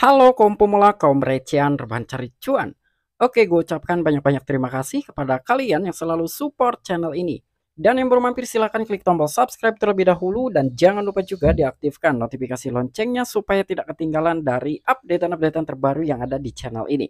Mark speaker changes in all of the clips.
Speaker 1: Halo kaum pemula, kaum recehan, rebahan cari cuan. Oke, gue ucapkan banyak-banyak terima kasih kepada kalian yang selalu support channel ini. Dan yang baru mampir silahkan klik tombol subscribe terlebih dahulu dan jangan lupa juga diaktifkan notifikasi loncengnya supaya tidak ketinggalan dari updatean-updatean terbaru yang ada di channel ini.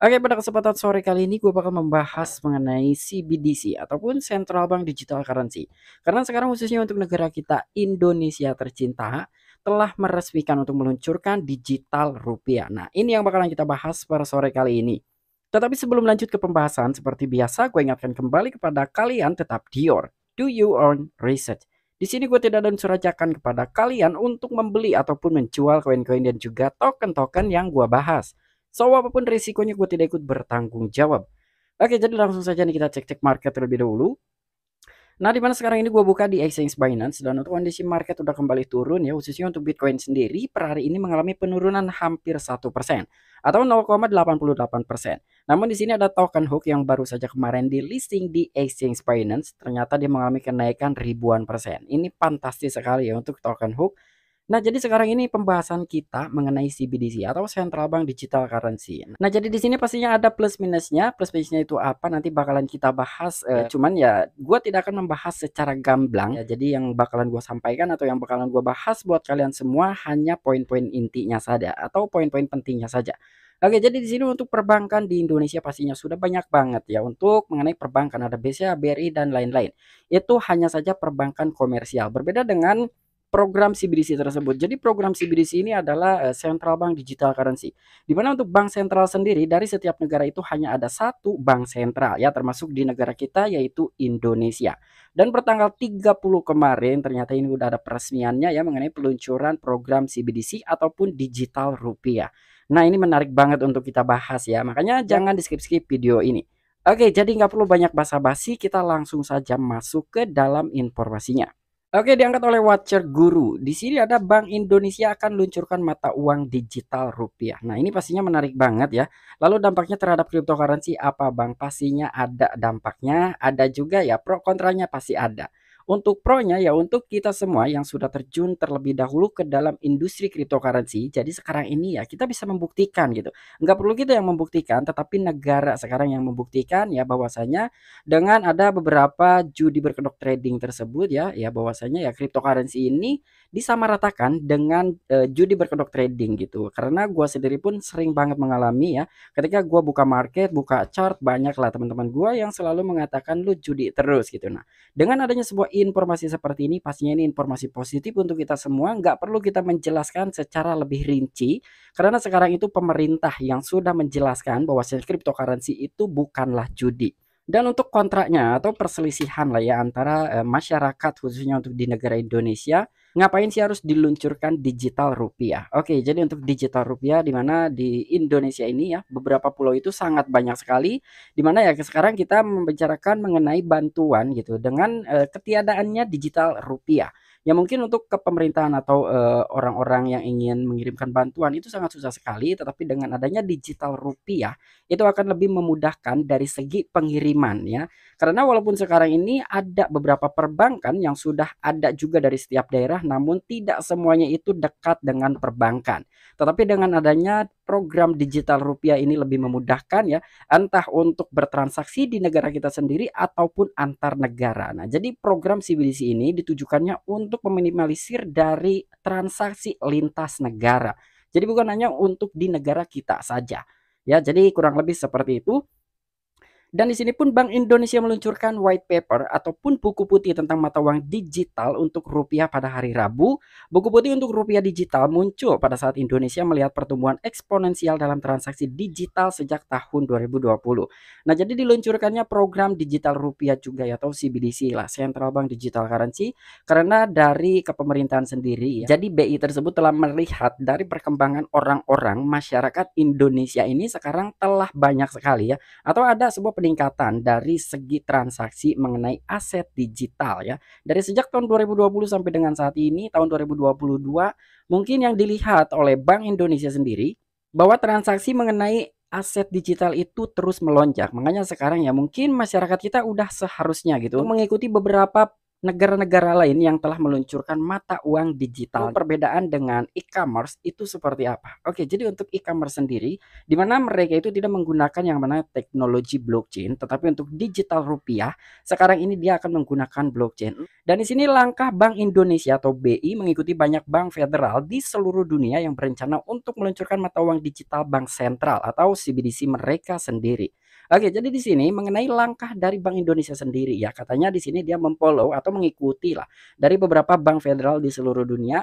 Speaker 1: Oke, pada kesempatan sore kali ini gue bakal membahas mengenai CBDC ataupun Central Bank Digital Currency. Karena sekarang khususnya untuk negara kita Indonesia tercinta, telah meresmikan untuk meluncurkan digital rupiah. Nah, ini yang bakalan kita bahas pada sore kali ini. Tetapi sebelum lanjut ke pembahasan, seperti biasa gue ingatkan kembali kepada kalian tetap Dior. Do you own research? Di sini gue tidak ada unsur ajakan kepada kalian untuk membeli ataupun menjual koin-koin dan juga token-token yang gue bahas. So, apapun risikonya gue tidak ikut bertanggung jawab. Oke, jadi langsung saja nih kita cek-cek market terlebih dahulu. Nah, di mana sekarang ini gue buka di exchange Binance dan untuk kondisi market udah kembali turun ya, khususnya untuk Bitcoin sendiri per hari ini mengalami penurunan hampir 1% atau 0,88%. Namun di sini ada token hook yang baru saja kemarin di listing di exchange Binance, ternyata dia mengalami kenaikan ribuan persen. Ini fantastis sekali ya untuk token hook Nah, jadi sekarang ini pembahasan kita mengenai CBDC atau Central Bank Digital Currency. Nah, jadi di sini pastinya ada plus minusnya. Plus minusnya itu apa nanti bakalan kita bahas. Eh, ya. cuman ya, gue tidak akan membahas secara gamblang. Ya, jadi yang bakalan gue sampaikan atau yang bakalan gue bahas buat kalian semua hanya poin-poin intinya saja atau poin-poin pentingnya saja. Oke, jadi di sini untuk perbankan di Indonesia pastinya sudah banyak banget ya untuk mengenai perbankan ada BCA, BRI dan lain-lain. Itu hanya saja perbankan komersial. Berbeda dengan program CBDC tersebut. Jadi program CBDC ini adalah Central eh, Bank Digital Currency. Di mana untuk bank sentral sendiri dari setiap negara itu hanya ada satu bank sentral ya termasuk di negara kita yaitu Indonesia. Dan pertanggal 30 kemarin ternyata ini udah ada peresmiannya ya mengenai peluncuran program CBDC ataupun digital rupiah. Nah, ini menarik banget untuk kita bahas ya. Makanya ya. jangan di-skip-skip video ini. Oke, jadi nggak perlu banyak basa-basi, kita langsung saja masuk ke dalam informasinya. Oke, diangkat oleh Watcher Guru. Di sini ada Bank Indonesia akan luncurkan mata uang digital rupiah. Nah, ini pastinya menarik banget ya. Lalu dampaknya terhadap cryptocurrency apa, Bang? Pastinya ada dampaknya, ada juga ya pro kontranya pasti ada. Untuk pro-nya ya untuk kita semua yang sudah terjun terlebih dahulu ke dalam industri cryptocurrency. Jadi sekarang ini ya kita bisa membuktikan gitu. Enggak perlu kita yang membuktikan tetapi negara sekarang yang membuktikan ya bahwasanya dengan ada beberapa judi berkedok trading tersebut ya ya bahwasanya ya cryptocurrency ini disamaratakan dengan uh, judi berkedok trading gitu. Karena gua sendiri pun sering banget mengalami ya ketika gua buka market, buka chart banyak lah teman-teman gua yang selalu mengatakan lu judi terus gitu. Nah, dengan adanya sebuah informasi seperti ini pastinya ini informasi positif untuk kita semua. Nggak perlu kita menjelaskan secara lebih rinci karena sekarang itu pemerintah yang sudah menjelaskan bahwa cryptocurrency itu bukanlah judi. Dan untuk kontraknya atau perselisihan lah ya antara eh, masyarakat khususnya untuk di negara Indonesia ngapain sih harus diluncurkan digital rupiah? Oke, jadi untuk digital rupiah di mana di Indonesia ini ya beberapa pulau itu sangat banyak sekali di mana ya sekarang kita membicarakan mengenai bantuan gitu dengan eh, ketiadaannya digital rupiah. Ya mungkin untuk ke pemerintahan atau eh, orang-orang yang ingin mengirimkan bantuan itu sangat susah sekali, tetapi dengan adanya digital rupiah itu akan lebih memudahkan dari segi pengiriman ya. Karena walaupun sekarang ini ada beberapa perbankan yang sudah ada juga dari setiap daerah, namun tidak semuanya itu dekat dengan perbankan. Tetapi dengan adanya program digital rupiah ini lebih memudahkan ya entah untuk bertransaksi di negara kita sendiri ataupun antar negara. Nah, jadi program CBDC ini ditujukannya untuk untuk meminimalisir dari transaksi lintas negara. Jadi bukan hanya untuk di negara kita saja. Ya, jadi kurang lebih seperti itu. Dan di sini pun Bank Indonesia meluncurkan white paper ataupun buku putih tentang mata uang digital untuk rupiah pada hari Rabu. Buku putih untuk rupiah digital muncul pada saat Indonesia melihat pertumbuhan eksponensial dalam transaksi digital sejak tahun 2020. Nah, jadi diluncurkannya program digital rupiah juga ya atau CBDC lah, Central Bank Digital Currency karena dari kepemerintahan sendiri ya. Jadi BI tersebut telah melihat dari perkembangan orang-orang masyarakat Indonesia ini sekarang telah banyak sekali ya atau ada sebuah peningkatan dari segi transaksi mengenai aset digital ya. Dari sejak tahun 2020 sampai dengan saat ini tahun 2022 mungkin yang dilihat oleh Bank Indonesia sendiri bahwa transaksi mengenai aset digital itu terus melonjak. Makanya sekarang ya mungkin masyarakat kita udah seharusnya gitu mengikuti beberapa negara-negara lain yang telah meluncurkan mata uang digital. Perbedaan dengan e-commerce itu seperti apa? Oke, jadi untuk e-commerce sendiri, di mana mereka itu tidak menggunakan yang mana teknologi blockchain, tetapi untuk digital rupiah, sekarang ini dia akan menggunakan blockchain. Dan di sini langkah Bank Indonesia atau BI mengikuti banyak bank federal di seluruh dunia yang berencana untuk meluncurkan mata uang digital bank sentral atau CBDC mereka sendiri. Oke, jadi di sini mengenai langkah dari Bank Indonesia sendiri ya, katanya di sini dia memfollow atau mengikuti lah dari beberapa bank federal di seluruh dunia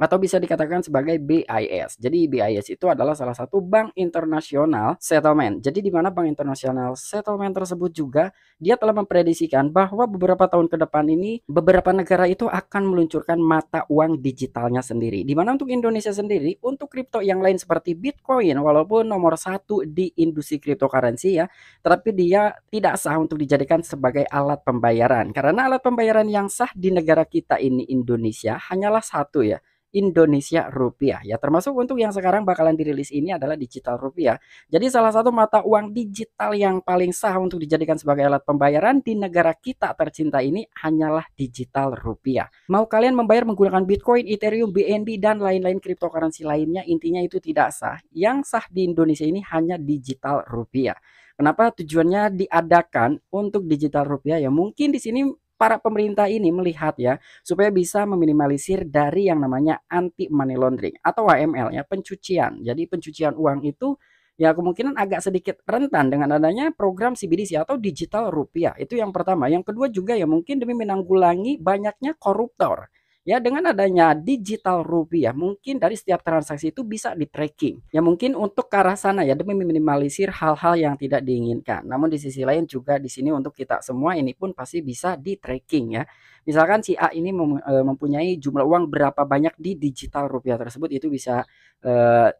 Speaker 1: atau bisa dikatakan sebagai BIS. Jadi BIS itu adalah salah satu bank internasional settlement. Jadi di mana bank internasional settlement tersebut juga dia telah memprediksikan bahwa beberapa tahun ke depan ini beberapa negara itu akan meluncurkan mata uang digitalnya sendiri. Di mana untuk Indonesia sendiri untuk kripto yang lain seperti Bitcoin walaupun nomor satu di industri cryptocurrency ya, tetapi dia tidak sah untuk dijadikan sebagai alat pembayaran karena alat pembayaran yang sah di negara kita ini Indonesia hanyalah satu ya Indonesia rupiah ya termasuk untuk yang sekarang bakalan dirilis ini adalah digital rupiah jadi salah satu mata uang digital yang paling sah untuk dijadikan sebagai alat pembayaran di negara kita tercinta ini hanyalah digital rupiah mau kalian membayar menggunakan Bitcoin Ethereum BNB dan lain-lain cryptocurrency lainnya intinya itu tidak sah yang sah di Indonesia ini hanya digital rupiah Kenapa tujuannya diadakan untuk digital rupiah ya? Mungkin di sini para pemerintah ini melihat ya supaya bisa meminimalisir dari yang namanya anti money laundering atau AML ya pencucian. Jadi pencucian uang itu ya kemungkinan agak sedikit rentan dengan adanya program CBDC atau digital rupiah. Itu yang pertama. Yang kedua juga ya mungkin demi menanggulangi banyaknya koruptor Ya dengan adanya digital rupiah mungkin dari setiap transaksi itu bisa di tracking. Ya mungkin untuk ke arah sana ya demi minimalisir hal-hal yang tidak diinginkan. Namun di sisi lain juga di sini untuk kita semua ini pun pasti bisa di tracking ya. Misalkan si A ini mem, e, mempunyai jumlah uang berapa banyak di digital rupiah tersebut itu bisa e,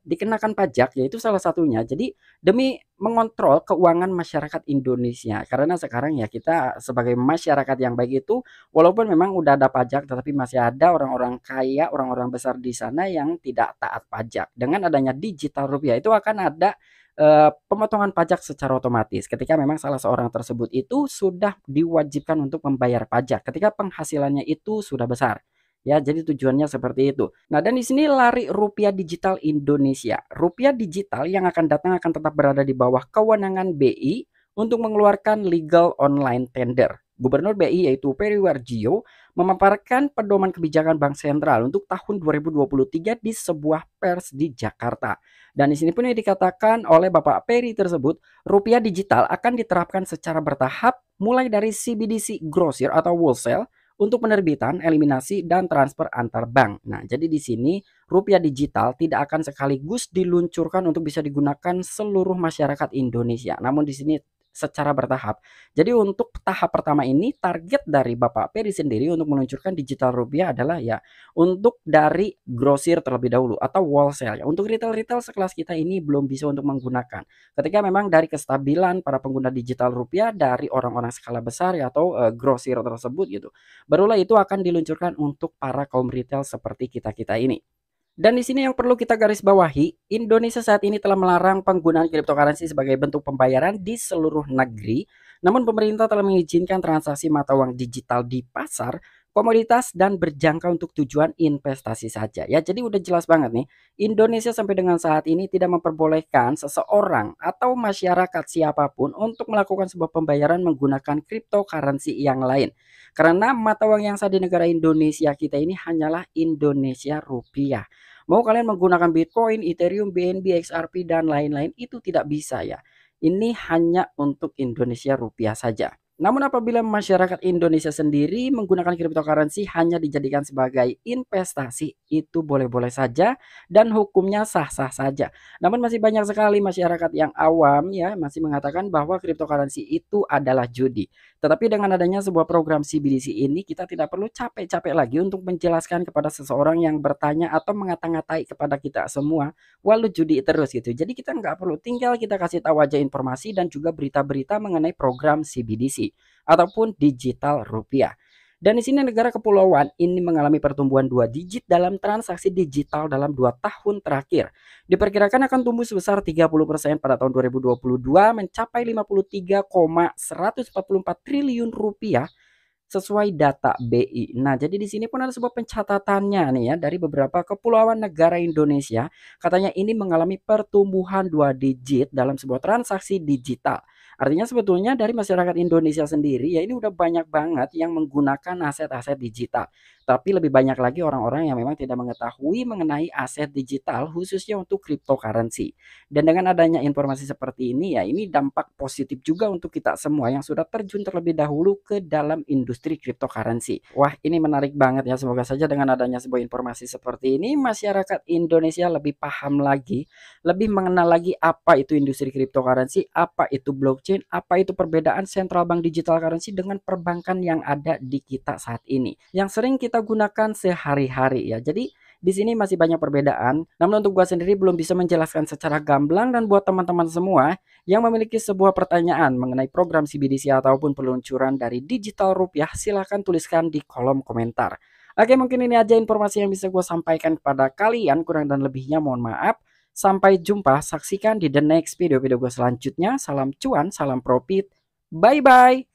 Speaker 1: dikenakan pajak yaitu salah satunya. Jadi demi mengontrol keuangan masyarakat Indonesia karena sekarang ya kita sebagai masyarakat yang baik itu walaupun memang udah ada pajak tetapi masih ada orang-orang kaya, orang-orang besar di sana yang tidak taat pajak. Dengan adanya digital rupiah itu akan ada Eh, pemotongan pajak secara otomatis ketika memang salah seorang tersebut itu sudah diwajibkan untuk membayar pajak ketika penghasilannya itu sudah besar ya jadi tujuannya seperti itu nah dan di sini lari rupiah digital Indonesia rupiah digital yang akan datang akan tetap berada di bawah kewenangan BI untuk mengeluarkan legal online tender Gubernur BI yaitu Warjio memaparkan pedoman kebijakan Bank Sentral untuk tahun 2023 di sebuah pers di Jakarta. Dan di sini pun yang dikatakan oleh Bapak Peri tersebut, rupiah digital akan diterapkan secara bertahap mulai dari CBDC grosir atau wholesale untuk penerbitan, eliminasi, dan transfer antar bank. Nah, jadi di sini rupiah digital tidak akan sekaligus diluncurkan untuk bisa digunakan seluruh masyarakat Indonesia. Namun di sini secara bertahap. Jadi untuk tahap pertama ini target dari Bapak Peri sendiri untuk meluncurkan digital rupiah adalah ya untuk dari grosir terlebih dahulu atau wholesale ya. Untuk retail-retail sekelas kita ini belum bisa untuk menggunakan. Ketika memang dari kestabilan para pengguna digital rupiah dari orang-orang skala besar ya atau uh, grosir tersebut gitu. Barulah itu akan diluncurkan untuk para kaum retail seperti kita-kita ini. Dan di sini yang perlu kita garis bawahi, Indonesia saat ini telah melarang penggunaan cryptocurrency sebagai bentuk pembayaran di seluruh negeri. Namun pemerintah telah mengizinkan transaksi mata uang digital di pasar komoditas dan berjangka untuk tujuan investasi saja. Ya, jadi udah jelas banget nih, Indonesia sampai dengan saat ini tidak memperbolehkan seseorang atau masyarakat siapapun untuk melakukan sebuah pembayaran menggunakan cryptocurrency yang lain. Karena mata uang yang sah di negara Indonesia kita ini hanyalah Indonesia rupiah. Mau kalian menggunakan Bitcoin, Ethereum, BNB, XRP dan lain-lain itu tidak bisa ya. Ini hanya untuk Indonesia rupiah saja. Namun apabila masyarakat Indonesia sendiri menggunakan cryptocurrency hanya dijadikan sebagai investasi, itu boleh-boleh saja dan hukumnya sah-sah saja. Namun masih banyak sekali masyarakat yang awam ya masih mengatakan bahwa cryptocurrency itu adalah judi. Tetapi dengan adanya sebuah program CBDC ini kita tidak perlu capek-capek lagi untuk menjelaskan kepada seseorang yang bertanya atau mengata-ngatai kepada kita semua walau judi terus gitu. Jadi kita nggak perlu tinggal kita kasih tahu aja informasi dan juga berita-berita mengenai program CBDC ataupun digital rupiah. Dan di sini negara kepulauan ini mengalami pertumbuhan dua digit dalam transaksi digital dalam dua tahun terakhir. Diperkirakan akan tumbuh sebesar 30% pada tahun 2022 mencapai 53,144 triliun rupiah sesuai data BI. Nah, jadi di sini pun ada sebuah pencatatannya nih ya dari beberapa kepulauan negara Indonesia, katanya ini mengalami pertumbuhan dua digit dalam sebuah transaksi digital. Artinya sebetulnya dari masyarakat Indonesia sendiri ya ini udah banyak banget yang menggunakan aset-aset digital. Tapi lebih banyak lagi orang-orang yang memang tidak mengetahui mengenai aset digital khususnya untuk cryptocurrency. Dan dengan adanya informasi seperti ini ya ini dampak positif juga untuk kita semua yang sudah terjun terlebih dahulu ke dalam industri cryptocurrency. Wah, ini menarik banget ya. Semoga saja dengan adanya sebuah informasi seperti ini masyarakat Indonesia lebih paham lagi, lebih mengenal lagi apa itu industri cryptocurrency, apa itu blockchain blockchain, apa itu perbedaan central bank digital currency dengan perbankan yang ada di kita saat ini. Yang sering kita gunakan sehari-hari ya. Jadi di sini masih banyak perbedaan. Namun untuk gua sendiri belum bisa menjelaskan secara gamblang dan buat teman-teman semua yang memiliki sebuah pertanyaan mengenai program CBDC ataupun peluncuran dari digital rupiah, silahkan tuliskan di kolom komentar. Oke, mungkin ini aja informasi yang bisa gue sampaikan kepada kalian. Kurang dan lebihnya mohon maaf. Sampai jumpa, saksikan di the next video-video gue selanjutnya. Salam cuan, salam profit. Bye-bye.